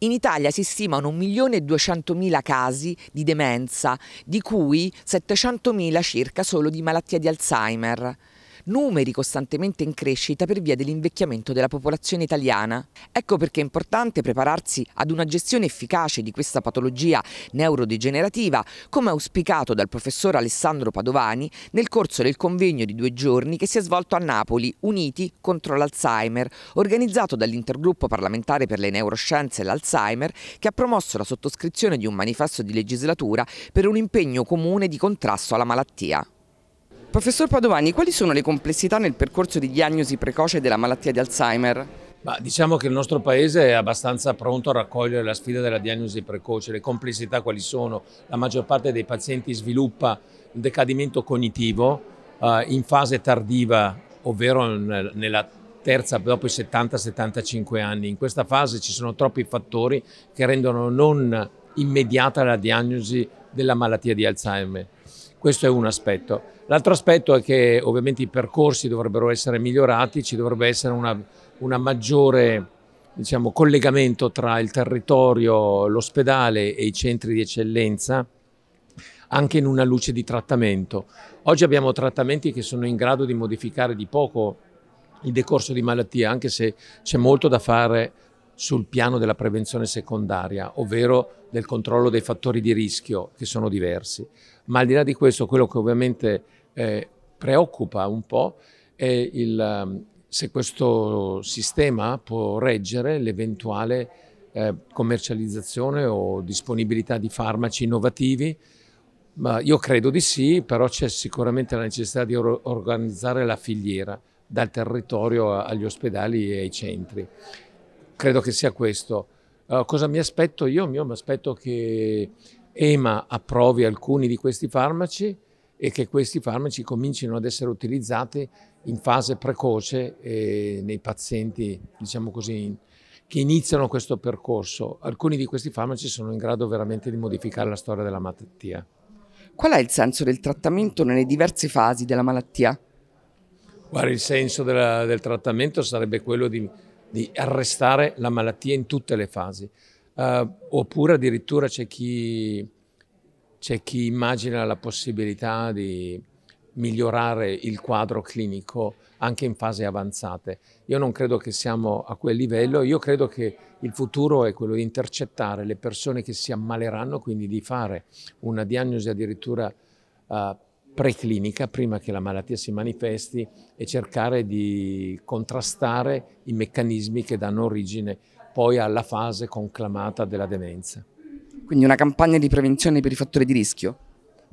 In Italia si stimano 1.200.000 casi di demenza, di cui 700.000 circa solo di malattia di Alzheimer numeri costantemente in crescita per via dell'invecchiamento della popolazione italiana. Ecco perché è importante prepararsi ad una gestione efficace di questa patologia neurodegenerativa, come auspicato dal professor Alessandro Padovani nel corso del convegno di due giorni che si è svolto a Napoli, Uniti contro l'Alzheimer, organizzato dall'intergruppo parlamentare per le neuroscienze e l'Alzheimer, che ha promosso la sottoscrizione di un manifesto di legislatura per un impegno comune di contrasto alla malattia. Professor Padovani, quali sono le complessità nel percorso di diagnosi precoce della malattia di Alzheimer? Ma diciamo che il nostro paese è abbastanza pronto a raccogliere la sfida della diagnosi precoce. Le complessità quali sono? La maggior parte dei pazienti sviluppa un decadimento cognitivo eh, in fase tardiva, ovvero nella terza dopo i 70-75 anni. In questa fase ci sono troppi fattori che rendono non immediata la diagnosi della malattia di Alzheimer. Questo è un aspetto. L'altro aspetto è che ovviamente i percorsi dovrebbero essere migliorati, ci dovrebbe essere una, una maggiore diciamo, collegamento tra il territorio, l'ospedale e i centri di eccellenza anche in una luce di trattamento. Oggi abbiamo trattamenti che sono in grado di modificare di poco il decorso di malattia, anche se c'è molto da fare sul piano della prevenzione secondaria, ovvero del controllo dei fattori di rischio che sono diversi. Ma al di là di questo, quello che ovviamente eh, preoccupa un po' è il, ehm, se questo sistema può reggere l'eventuale eh, commercializzazione o disponibilità di farmaci innovativi. Ma io credo di sì, però c'è sicuramente la necessità di or organizzare la filiera dal territorio agli ospedali e ai centri credo che sia questo. Uh, cosa mi aspetto io? Io mi aspetto che EMA approvi alcuni di questi farmaci e che questi farmaci comincino ad essere utilizzati in fase precoce eh, nei pazienti, diciamo così, che iniziano questo percorso. Alcuni di questi farmaci sono in grado veramente di modificare la storia della malattia. Qual è il senso del trattamento nelle diverse fasi della malattia? Guarda, il senso della, del trattamento sarebbe quello di di arrestare la malattia in tutte le fasi. Uh, oppure addirittura c'è chi, c'è chi immagina la possibilità di migliorare il quadro clinico anche in fasi avanzate. Io non credo che siamo a quel livello, io credo che il futuro è quello di intercettare le persone che si ammaleranno, quindi di fare una diagnosi addirittura uh, preclinica, prima che la malattia si manifesti, e cercare di contrastare i meccanismi che danno origine poi alla fase conclamata della demenza. Quindi una campagna di prevenzione per i fattori di rischio?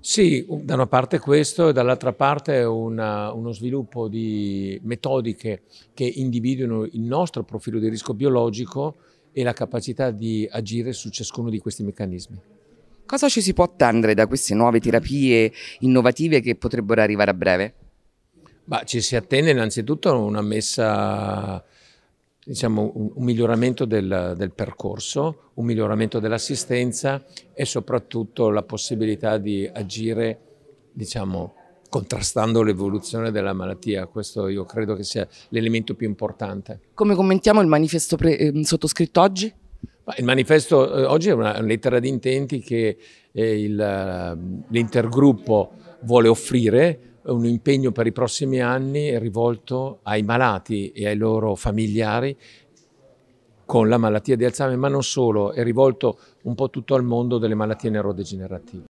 Sì, da una parte questo e dall'altra parte una, uno sviluppo di metodiche che individuino il nostro profilo di rischio biologico e la capacità di agire su ciascuno di questi meccanismi. Cosa ci si può attendere da queste nuove terapie innovative che potrebbero arrivare a breve? Ma ci si attende innanzitutto una messa diciamo, un, miglioramento del, del, percorso, un miglioramento dell'assistenza e soprattutto la possibilità di agire, diciamo, contrastando l'evoluzione della malattia. Questo io credo che sia l'elemento più importante. Come commentiamo il manifesto ehm, sottoscritto oggi? Il manifesto eh, oggi è una, lettera di intenti che eh, ehm, l'intergruppo vuole offrire un impegno per i prossimi anni rivolto ai malati e ai loro familiari con la malattia di Alzheimer, ma non solo, è rivolto un po' tutto al mondo delle malattie neurodegenerative.